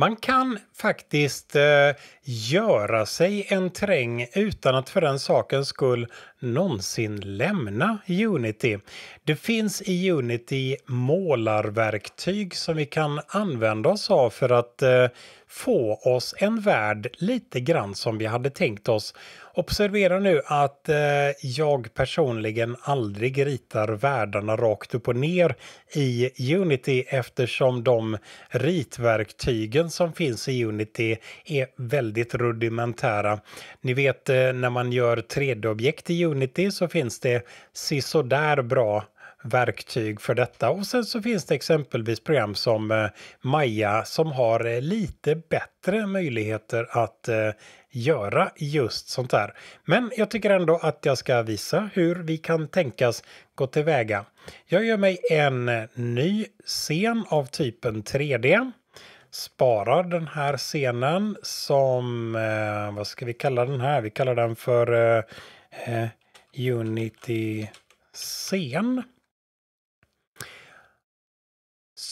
Man kan faktiskt eh, göra sig en träng utan att för den sakens skull någonsin lämna Unity. Det finns i Unity målarverktyg som vi kan använda oss av för att eh, få oss en värld lite grann som vi hade tänkt oss. Observera nu att eh, jag personligen aldrig ritar världarna rakt upp och ner i Unity eftersom de ritverktygen som finns i Unity är väldigt rudimentära. Ni vet eh, när man gör 3D-objekt i Unity så finns det sisådär bra verktyg för detta. Och sen så finns det exempelvis program som eh, Maja som har eh, lite bättre möjligheter att eh, göra just sånt här. Men jag tycker ändå att jag ska visa hur vi kan tänkas gå tillväga. Jag gör mig en ny scen av typen 3D sparar den här scenen som, eh, vad ska vi kalla den här? Vi kallar den för eh, Unity-scen.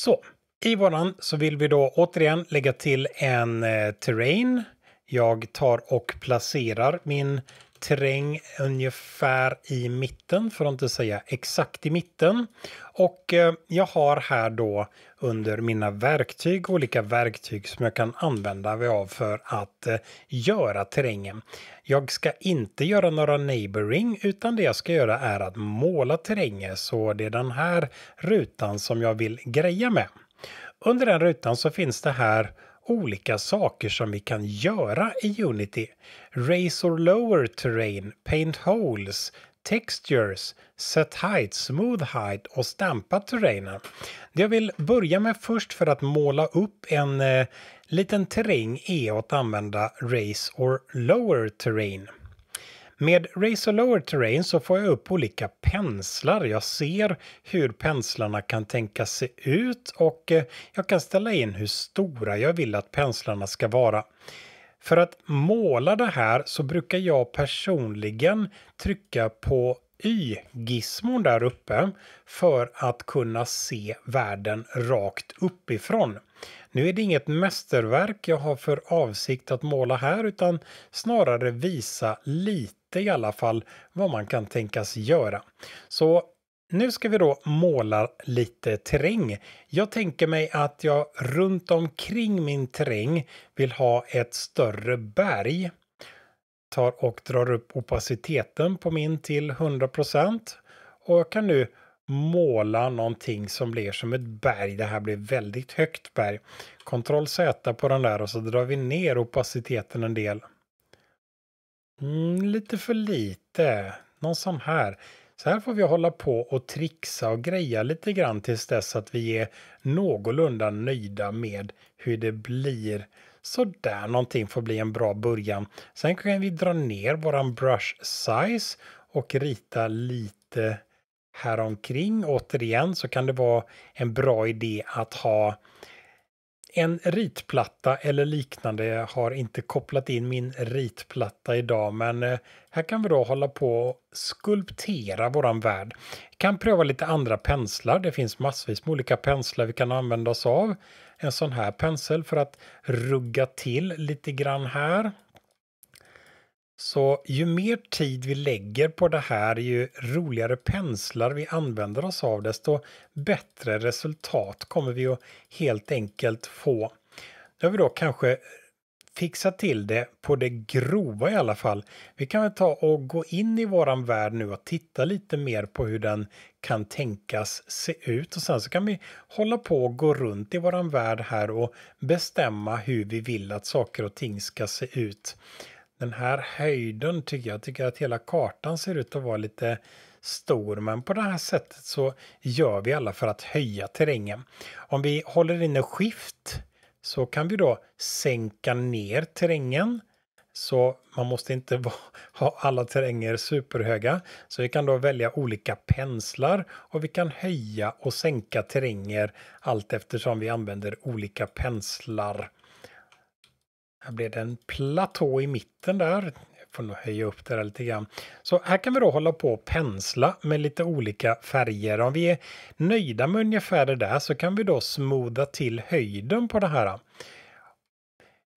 Så, i våran så vill vi då återigen lägga till en eh, terrain. Jag tar och placerar min terräng ungefär i mitten, för att inte säga exakt i mitten. Och eh, jag har här då under mina verktyg olika verktyg som jag kan använda mig av för att eh, göra terrängen. Jag ska inte göra några neighboring utan det jag ska göra är att måla terrängen så det är den här rutan som jag vill greja med. Under den rutan så finns det här olika saker som vi kan göra i Unity. Raise or lower terrain, paint holes, textures, set height, smooth height och stampa terrainen. Det jag vill börja med först för att måla upp en eh, liten terräng är att använda raise or lower terrain. Med Raise a Lower Terrain så får jag upp olika penslar. Jag ser hur penslarna kan tänka se ut och eh, jag kan ställa in hur stora jag vill att penslarna ska vara. För att måla det här så brukar jag personligen trycka på Y-gizmon där uppe för att kunna se världen rakt uppifrån. Nu är det inget mästerverk jag har för avsikt att måla här utan snarare visa lite lite i alla fall vad man kan tänkas göra. Så nu ska vi då måla lite terräng. Jag tänker mig att jag runt omkring min terräng vill ha ett större berg. Tar och drar upp opaciteten på min till 100 och jag kan nu måla någonting som blir som ett berg. Det här blir väldigt högt berg. Ctrl Z på den där och så drar vi ner opaciteten en del. Mm, lite för lite. Någon sån här. Så här får vi hålla på och trixa och greja lite grann tills dess att vi är någorlunda nöjda med hur det blir. Så där någonting får bli en bra början. Sen kan vi dra ner våran brush size och rita lite här omkring. Återigen så kan det vara en bra idé att ha en ritplatta eller liknande har inte kopplat in min ritplatta idag men eh, här kan vi då hålla på och skulptera våran värld. Vi kan pröva lite andra penslar. Det finns massvis med olika penslar vi kan använda oss av. En sån här pensel för att rugga till lite grann här. Så ju mer tid vi lägger på det här, ju roligare penslar vi använder oss av, desto bättre resultat kommer vi att helt enkelt få. Nu har vi då kanske fixat till det på det grova i alla fall. Vi kan väl ta och gå in i våran värld nu och titta lite mer på hur den kan tänkas se ut och sen så kan vi hålla på och gå runt i våran värld här och bestämma hur vi vill att saker och ting ska se ut den här höjden tycker jag. jag tycker att hela kartan ser ut att vara lite stor, men på det här sättet så gör vi alla för att höja terrängen. Om vi håller inne skift så kan vi då sänka ner terrängen. Så man måste inte ha alla terränger superhöga. Så vi kan då välja olika penslar och vi kan höja och sänka terränger allt eftersom vi använder olika penslar. Här blir det en platå i mitten där. Jag får nog höja upp det lite grann. Så här kan vi då hålla på och pensla med lite olika färger. Om vi är nöjda med ungefär det där så kan vi då smoda till höjden på det här.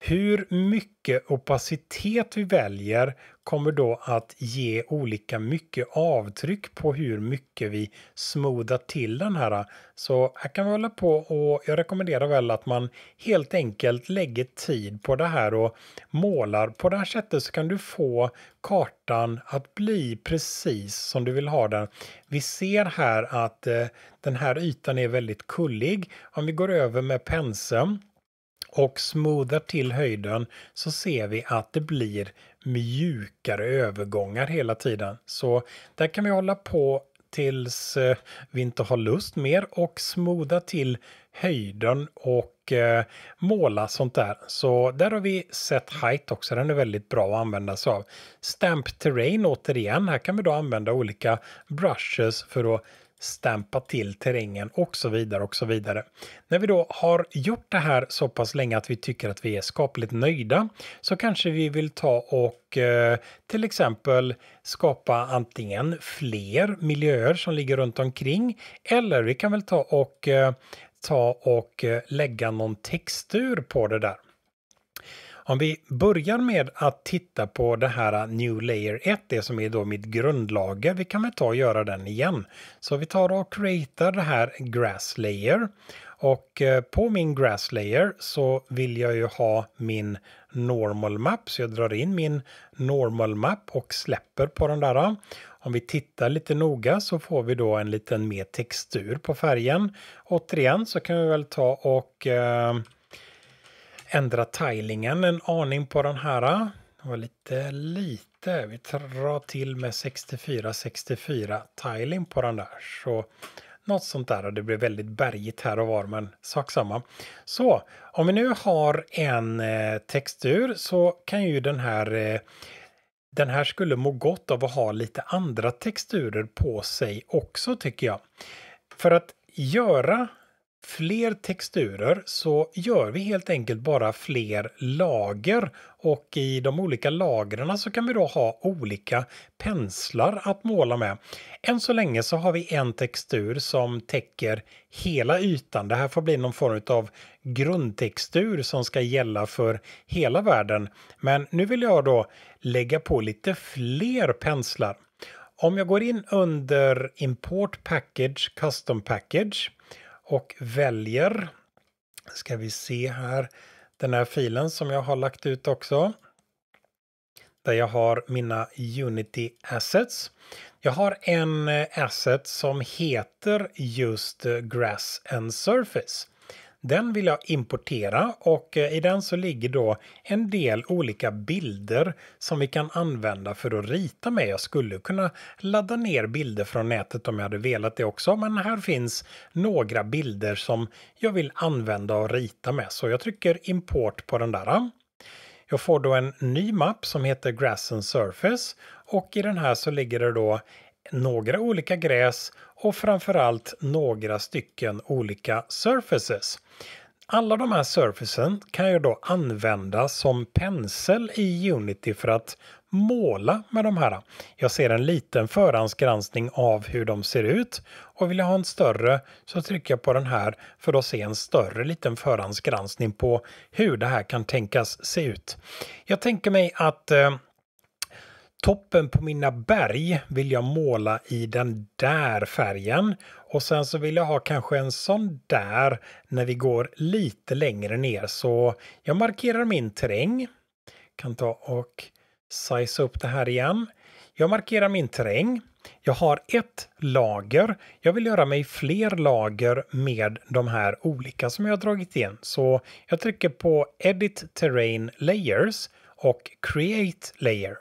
Hur mycket opacitet vi väljer kommer då att ge olika mycket avtryck på hur mycket vi smoothar till den här. Så här kan vi hålla på och jag rekommenderar väl att man helt enkelt lägger tid på det här och målar. På det här sättet så kan du få kartan att bli precis som du vill ha den. Vi ser här att eh, den här ytan är väldigt kullig. Om vi går över med penseln och smoothar till höjden så ser vi att det blir mjukare övergångar hela tiden. Så där kan vi hålla på tills eh, vi inte har lust mer och smooda till höjden och eh, måla sånt där. Så där har vi set height också. Den är väldigt bra att använda sig av. Stamp terrain återigen. Här kan vi då använda olika brushes för att stampa till terrängen och så vidare och så vidare. När vi då har gjort det här så pass länge att vi tycker att vi är skapligt nöjda så kanske vi vill ta och eh, till exempel skapa antingen fler miljöer som ligger runt omkring eller vi kan väl ta och eh, ta och eh, lägga någon textur på det där. Om vi börjar med att titta på det här New Layer 1, det som är då mitt grundlager. Vi kan väl ta och göra den igen. Så vi tar och createar det här Grass Layer. Och eh, på min Grass Layer så vill jag ju ha min Normal Map. Så jag drar in min Normal Map och släpper på den där. Om vi tittar lite noga så får vi då en liten mer textur på färgen. Återigen så kan vi väl ta och eh, ändra tilingen en aning på den här. Det var lite lite. Vi drar till med 64-64 tiling på den där. Så något sånt där det blir väldigt bergigt här och var men sak samma. Så om vi nu har en eh, textur så kan ju den här eh, den här skulle må gott av att ha lite andra texturer på sig också tycker jag. För att göra fler texturer så gör vi helt enkelt bara fler lager och i de olika lagren så kan vi då ha olika penslar att måla med. Än så länge så har vi en textur som täcker hela ytan. Det här får bli någon form av grundtextur som ska gälla för hela världen. Men nu vill jag då lägga på lite fler penslar. Om jag går in under Import Package Custom Package och väljer. Ska vi se här den här filen som jag har lagt ut också. Där jag har mina Unity Assets. Jag har en eh, asset som heter just eh, Grass and Surface. Den vill jag importera och eh, i den så ligger då en del olika bilder som vi kan använda för att rita med. Jag skulle kunna ladda ner bilder från nätet om jag hade velat det också men här finns några bilder som jag vill använda och rita med så jag trycker import på den där. Jag får då en ny mapp som heter Grass and Surface och i den här så ligger det då några olika gräs och framförallt några stycken olika surfaces. Alla de här surfacen kan ju då användas som pensel i Unity för att måla med de här. Jag ser en liten förhandsgranskning av hur de ser ut och vill jag ha en större så trycker jag på den här för att se en större liten förhandsgranskning på hur det här kan tänkas se ut. Jag tänker mig att eh, Toppen på mina berg vill jag måla i den där färgen och sen så vill jag ha kanske en sån där när vi går lite längre ner så jag markerar min terräng. Kan ta och size upp det här igen. Jag markerar min terräng. Jag har ett lager. Jag vill göra mig fler lager med de här olika som jag har dragit in. Så jag trycker på Edit Terrain Layers och Create Layer.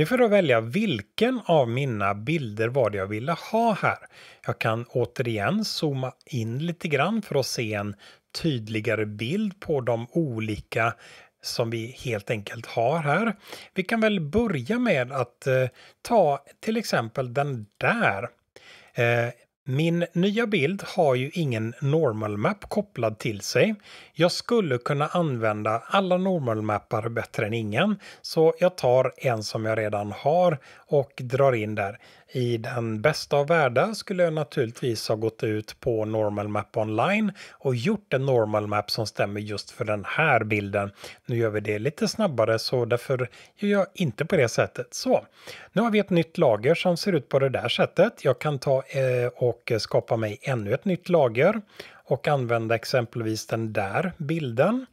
Nu får du välja vilken av mina bilder var det jag ville ha här. Jag kan återigen zooma in lite grann för att se en tydligare bild på de olika som vi helt enkelt har här. Vi kan väl börja med att eh, ta till exempel den där. Eh, min nya bild har ju ingen normal map kopplad till sig. Jag skulle kunna använda alla normal mappar bättre än ingen, så jag tar en som jag redan har och drar in där. I den bästa av världar skulle jag naturligtvis ha gått ut på Normal Map Online och gjort en Normal Map som stämmer just för den här bilden. Nu gör vi det lite snabbare så därför gör jag inte på det sättet. Så, nu har vi ett nytt lager som ser ut på det där sättet. Jag kan ta eh, och skapa mig ännu ett nytt lager och använda exempelvis den där bilden.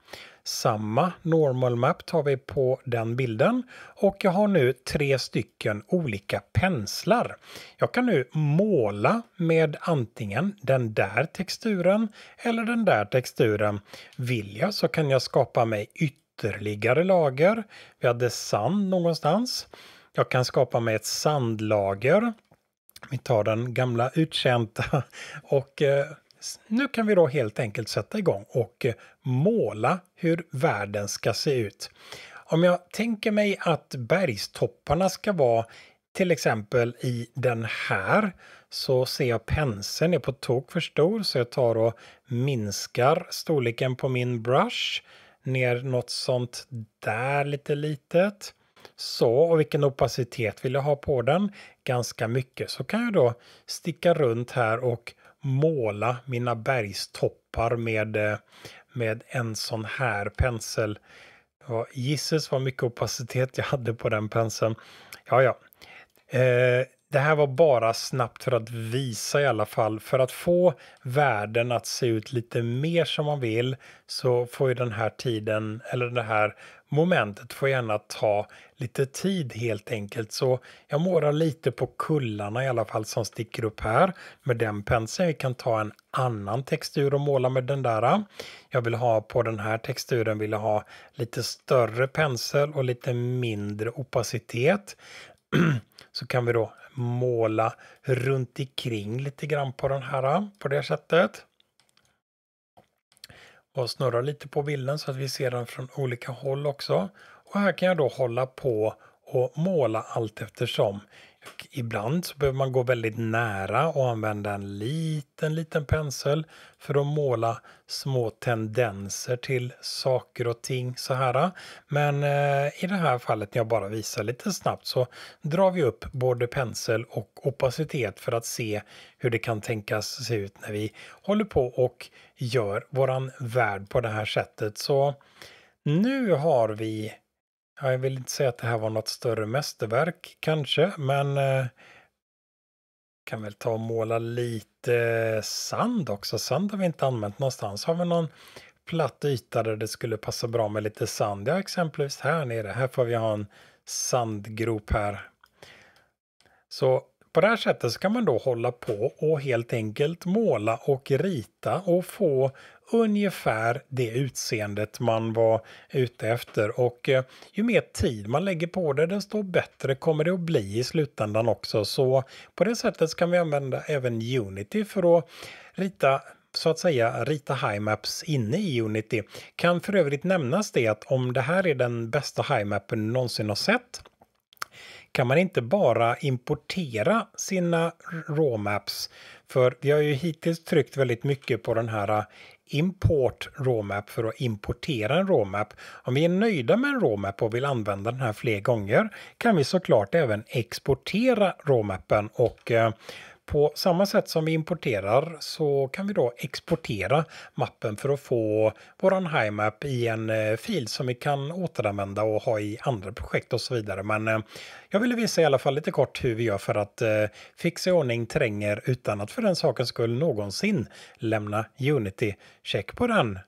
Samma normal map tar vi på den bilden och jag har nu tre stycken olika penslar. Jag kan nu måla med antingen den där texturen eller den där texturen. Vill jag så kan jag skapa mig ytterligare lager. Vi hade sand någonstans. Jag kan skapa mig ett sandlager. Vi tar den gamla uttjänta och eh, nu kan vi då helt enkelt sätta igång och eh, måla hur världen ska se ut. Om jag tänker mig att bergstopparna ska vara till exempel i den här så ser jag penseln är på tok för stor så jag tar och minskar storleken på min brush ner något sånt där lite litet. Så, och vilken opacitet vill jag ha på den? Ganska mycket. Så kan jag då sticka runt här och måla mina bergstoppar med, eh, med en sån här pensel. Ja, gisses vad mycket opacitet jag hade på den penseln. Ja, ja. Eh, det här var bara snabbt för att visa i alla fall. För att få världen att se ut lite mer som man vill så får ju den här tiden, eller det här momentet får gärna ta lite tid helt enkelt. Så jag målar lite på kullarna i alla fall som sticker upp här med den penseln. Vi kan ta en annan textur och måla med den där. Jag vill ha på den här texturen vill jag ha lite större pensel och lite mindre opacitet. Så kan vi då måla runt omkring lite grann på den här på det sättet och snurrar lite på bilden så att vi ser den från olika håll också. Och här kan jag då hålla på och måla allt eftersom ibland så behöver man gå väldigt nära och använda en liten, liten pensel för att måla små tendenser till saker och ting så här. Men eh, i det här fallet när jag bara visar lite snabbt så drar vi upp både pensel och opacitet för att se hur det kan tänkas se ut när vi håller på och gör våran värld på det här sättet. Så nu har vi jag vill inte säga att det här var något större mästerverk kanske, men eh, kan väl ta och måla lite sand också. Sand har vi inte använt någonstans. Har vi någon platt yta där det skulle passa bra med lite sand? Ja, exempelvis här nere. Här får vi ha en sandgrop här. Så på det här sättet så kan man då hålla på och helt enkelt måla och rita och få ungefär det utseendet man var ute efter. Och eh, ju mer tid man lägger på det, desto bättre kommer det att bli i slutändan också. Så på det sättet kan vi använda även Unity för att rita så att säga rita HiMaps inne i Unity. Kan för övrigt nämnas det att om det här är den bästa HiMapen någonsin har sett kan man inte bara importera sina RAW maps. För vi har ju hittills tryckt väldigt mycket på den här eh, import råmap för att importera en råmap. Om vi är nöjda med en råmap och vill använda den här fler gånger kan vi såklart även exportera råmappen och eh, på samma sätt som vi importerar så kan vi då exportera mappen för att få våran HiMap i en eh, fil som vi kan återanvända och ha i andra projekt och så vidare. Men eh, jag ville visa i alla fall lite kort hur vi gör för att eh, fixa i ordning terränger utan att för den sakens skull någonsin lämna Unity. Check på den!